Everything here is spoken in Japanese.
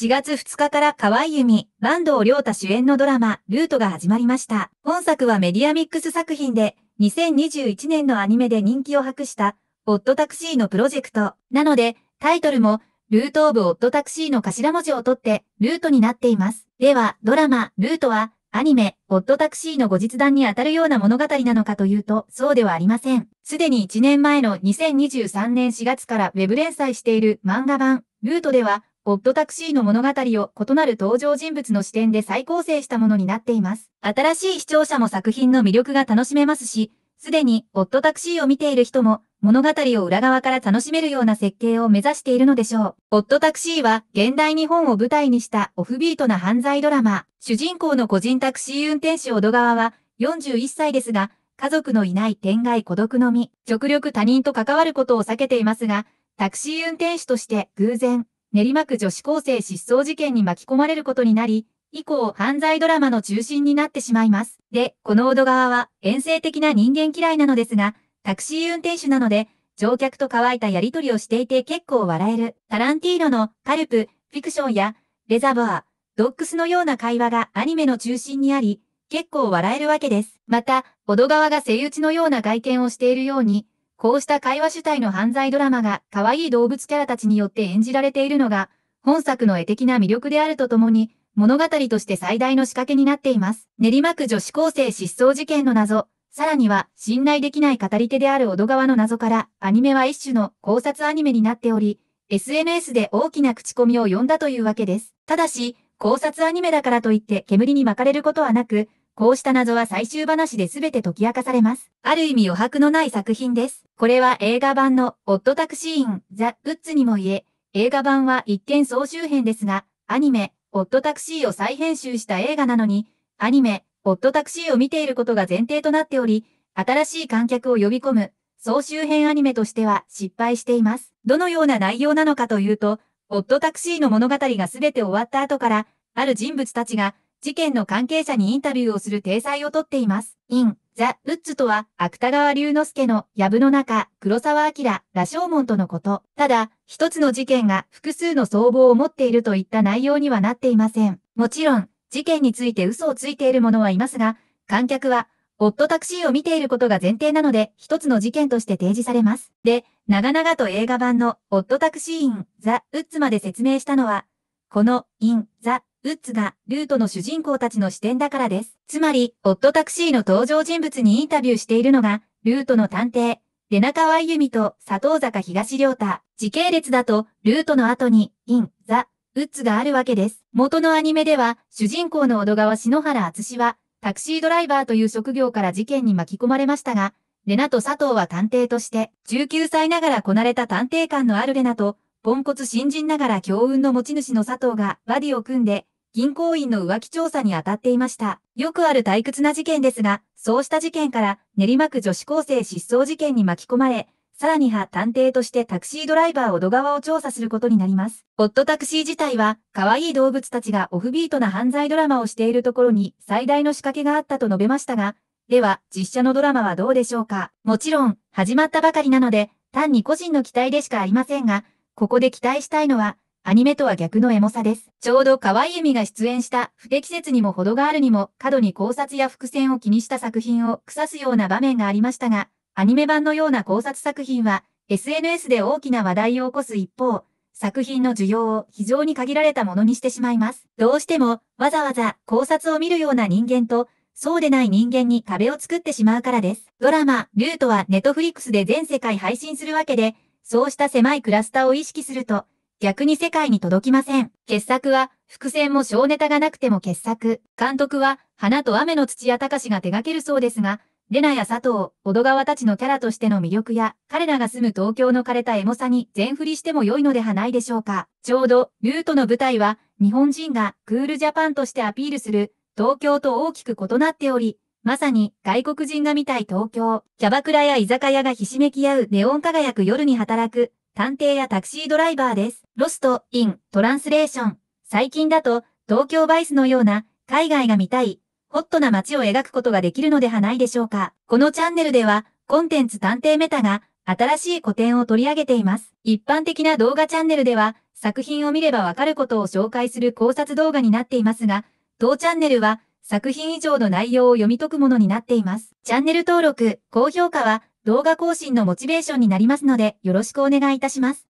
4月2日から河合由美、坂東良太主演のドラマ、ルートが始まりました。本作はメディアミックス作品で、2021年のアニメで人気を博した、オットタクシーのプロジェクト。なので、タイトルも、ルートオブオットタクシーの頭文字を取って、ルートになっています。では、ドラマ、ルートは、アニメ、オットタクシーの後日談にあたるような物語なのかというと、そうではありません。すでに1年前の2023年4月からウェブ連載している漫画版、ルートでは、ホットタクシーの物語を異なる登場人物の視点で再構成したものになっています。新しい視聴者も作品の魅力が楽しめますし、すでにホットタクシーを見ている人も物語を裏側から楽しめるような設計を目指しているのでしょう。ホットタクシーは現代日本を舞台にしたオフビートな犯罪ドラマ。主人公の個人タクシー運転手小戸川は41歳ですが、家族のいない天外孤独のみ、極力他人と関わることを避けていますが、タクシー運転手として偶然、練馬区女子高生失踪事件に巻き込まれることになり、以降犯罪ドラマの中心になってしまいます。で、この小戸川は遠征的な人間嫌いなのですが、タクシー運転手なので、乗客と乾いたやりとりをしていて結構笑える。タランティーノのカルプ、フィクションやレザボア、ドックスのような会話がアニメの中心にあり、結構笑えるわけです。また、小戸川がセイ打ちのような外見をしているように、こうした会話主体の犯罪ドラマが可愛い動物キャラたちによって演じられているのが、本作の絵的な魅力であるとともに、物語として最大の仕掛けになっています。練馬区女子高生失踪事件の謎、さらには、信頼できない語り手である小戸川の謎から、アニメは一種の考察アニメになっており、SNS で大きな口コミを呼んだというわけです。ただし、考察アニメだからといって煙に巻かれることはなく、こうした謎は最終話で全て解き明かされます。ある意味余白のない作品です。これは映画版のオットタクシーン、ザ・グッズにも言え、映画版は一見総集編ですが、アニメ、オットタクシーを再編集した映画なのに、アニメ、オットタクシーを見ていることが前提となっており、新しい観客を呼び込む、総集編アニメとしては失敗しています。どのような内容なのかというと、オットタクシーの物語が全て終わった後から、ある人物たちが、事件の関係者にインタビューをする体裁をとっています。in ザ・ウッズとは、芥川龍之介の、やぶの中、黒沢明、羅生門とのこと。ただ、一つの事件が複数の相棒を持っているといった内容にはなっていません。もちろん、事件について嘘をついている者はいますが、観客は、オットタクシーを見ていることが前提なので、一つの事件として提示されます。で、長々と映画版の、オットタクシーイン・ザ・ウッズまで説明したのは、この、イン・ザ・ウッズがルートの主人公たちの視点だからです。つまり、オットタクシーの登場人物にインタビューしているのが、ルートの探偵、出中あゆみと佐藤坂東良太。時系列だと、ルートの後に、イン、ザ、ウッズがあるわけです。元のアニメでは、主人公の小戸川篠原敦は、タクシードライバーという職業から事件に巻き込まれましたが、レナと佐藤は探偵として、19歳ながらこなれた探偵官のあるレナと、ポンコツ新人ながら強運の持ち主の佐藤がバディを組んで、銀行員の浮気調査に当たっていました。よくある退屈な事件ですが、そうした事件から練馬区女子高生失踪事件に巻き込まれ、さらには探偵としてタクシードライバー小戸川を調査することになります。ホットタクシー自体は、可愛い動物たちがオフビートな犯罪ドラマをしているところに最大の仕掛けがあったと述べましたが、では、実写のドラマはどうでしょうかもちろん、始まったばかりなので、単に個人の期待でしかありませんが、ここで期待したいのは、アニメとは逆のエモさです。ちょうど愛い由美が出演した不適切にも程があるにも過度に考察や伏線を気にした作品を腐すような場面がありましたが、アニメ版のような考察作品は SNS で大きな話題を起こす一方、作品の需要を非常に限られたものにしてしまいます。どうしてもわざわざ考察を見るような人間とそうでない人間に壁を作ってしまうからです。ドラマ、ルートはネットフリックスで全世界配信するわけで、そうした狭いクラスターを意識すると、逆に世界に届きません。傑作は、伏線も小ネタがなくても傑作。監督は、花と雨の土屋隆が手掛けるそうですが、レナや佐藤、小戸川たちのキャラとしての魅力や、彼らが住む東京の枯れたエモさに全振りしても良いのではないでしょうか。ちょうど、ルートの舞台は、日本人がクールジャパンとしてアピールする、東京と大きく異なっており、まさに外国人が見たい東京。キャバクラや居酒屋がひしめき合うネオン輝く夜に働く探偵やタクシードライバーです。ロスト、イン、トランスレーション。最近だと、東京バイスのような、海外が見たい、ホットな街を描くことができるのではないでしょうか。このチャンネルでは、コンテンツ探偵メタが、新しい古典を取り上げています。一般的な動画チャンネルでは、作品を見ればわかることを紹介する考察動画になっていますが、当チャンネルは、作品以上の内容を読み解くものになっています。チャンネル登録、高評価は、動画更新のモチベーションになりますので、よろしくお願いいたします。